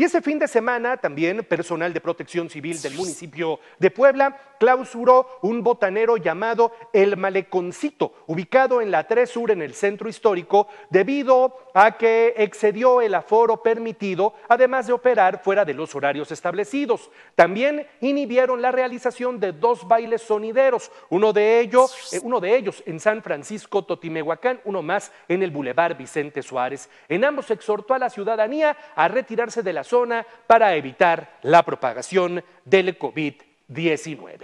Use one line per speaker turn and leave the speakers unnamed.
Y ese fin de semana también personal de protección civil del municipio de Puebla clausuró un botanero llamado El Maleconcito, ubicado en la 3 Sur en el centro histórico, debido a que excedió el aforo permitido, además de operar fuera de los horarios establecidos. También inhibieron la realización de dos bailes sonideros, uno de ellos, eh, uno de ellos en San Francisco Totimehuacán, uno más en el Boulevard Vicente Suárez. En ambos exhortó a la ciudadanía a retirarse de la zona para evitar la propagación del COVID-19.